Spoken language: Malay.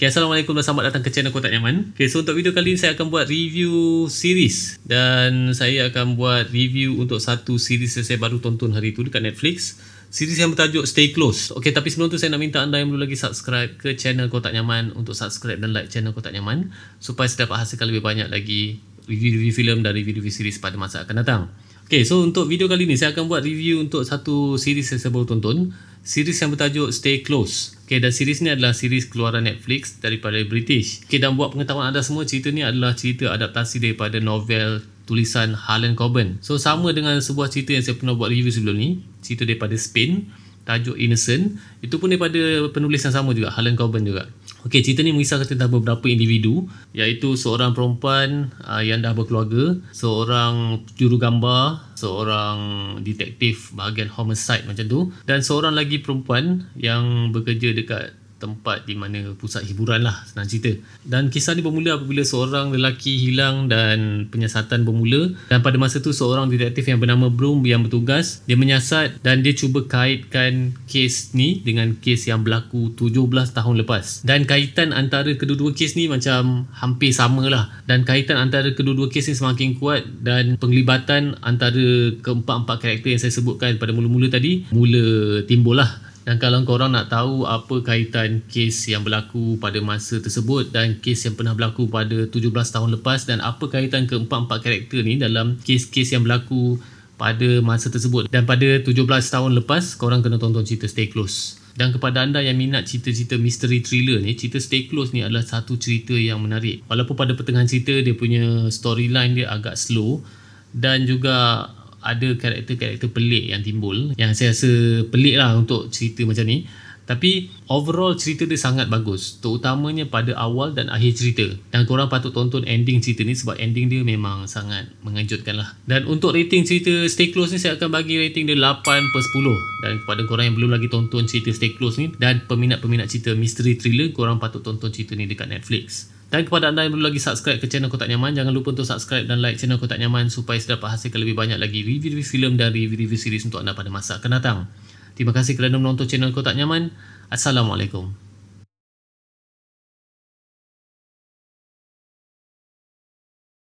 Okay, Assalamualaikum dan selamat datang ke channel Kotak Nyaman. Okay, so untuk video kali ini saya akan buat review series dan saya akan buat review untuk satu series yang saya baru tonton hari itu dekat Netflix. Series yang bertajuk Stay Close. Okay, tapi sebelum tu saya nak minta anda yang belum lagi subscribe ke channel Kotak Nyaman untuk subscribe dan like channel Kotak Nyaman supaya saya dapat hasilkan lebih banyak lagi review-review filem dan review-review series pada masa akan datang. Okay, so untuk video kali ni saya akan buat review untuk satu series yang saya baru tonton. Series yang bertajuk Stay Close. Okay, dan series ni adalah series keluaran Netflix daripada British. Okay, dan buat pengetahuan anda semua, cerita ni adalah cerita adaptasi daripada novel tulisan Harlan Coben. So, sama dengan sebuah cerita yang saya pernah buat review sebelum ni. Cerita daripada Spain tajuk Innocent itu pun daripada penulis yang sama juga Helen Coben juga Okey, cerita ni mengisahkan tentang beberapa individu iaitu seorang perempuan uh, yang dah berkeluarga, seorang juru gambar, seorang detektif bahagian homicide macam tu dan seorang lagi perempuan yang bekerja dekat tempat di mana pusat hiburan lah senang cerita dan kisah ni bermula apabila seorang lelaki hilang dan penyiasatan bermula dan pada masa tu seorang detektif yang bernama Broom yang bertugas dia menyiasat dan dia cuba kaitkan kes ni dengan kes yang berlaku 17 tahun lepas dan kaitan antara kedua-dua kes ni macam hampir sama lah dan kaitan antara kedua-dua kes ni semakin kuat dan penglibatan antara keempat-empat karakter yang saya sebutkan pada mula-mula tadi mula timbul lah dan kalau korang nak tahu apa kaitan kes yang berlaku pada masa tersebut dan kes yang pernah berlaku pada 17 tahun lepas dan apa kaitan keempat-empat karakter ni dalam kes-kes yang berlaku pada masa tersebut dan pada 17 tahun lepas korang kena tonton cerita Stay Close. Dan kepada anda yang minat cerita-cerita misteri thriller ni, cerita Stay Close ni adalah satu cerita yang menarik. Walaupun pada pertengahan cerita dia punya storyline dia agak slow dan juga ada karakter-karakter pelik yang timbul yang saya rasa pelik lah untuk cerita macam ni tapi overall cerita dia sangat bagus terutamanya pada awal dan akhir cerita dan korang patut tonton ending cerita ni sebab ending dia memang sangat mengejutkan lah dan untuk rating cerita Stay Close ni saya akan bagi rating dia 8 per 10 dan kepada korang yang belum lagi tonton cerita Stay Close ni dan peminat-peminat cerita misteri thriller korang patut tonton cerita ni dekat Netflix dan kepada anda yang belum lagi subscribe ke channel Kotak Nyaman, jangan lupa untuk subscribe dan like channel Kotak Nyaman supaya saya dapat hasilkan lebih banyak lagi review-review filem dan review-review series untuk anda pada masa akan datang. Terima kasih kerana menonton channel Kotak Nyaman. Assalamualaikum.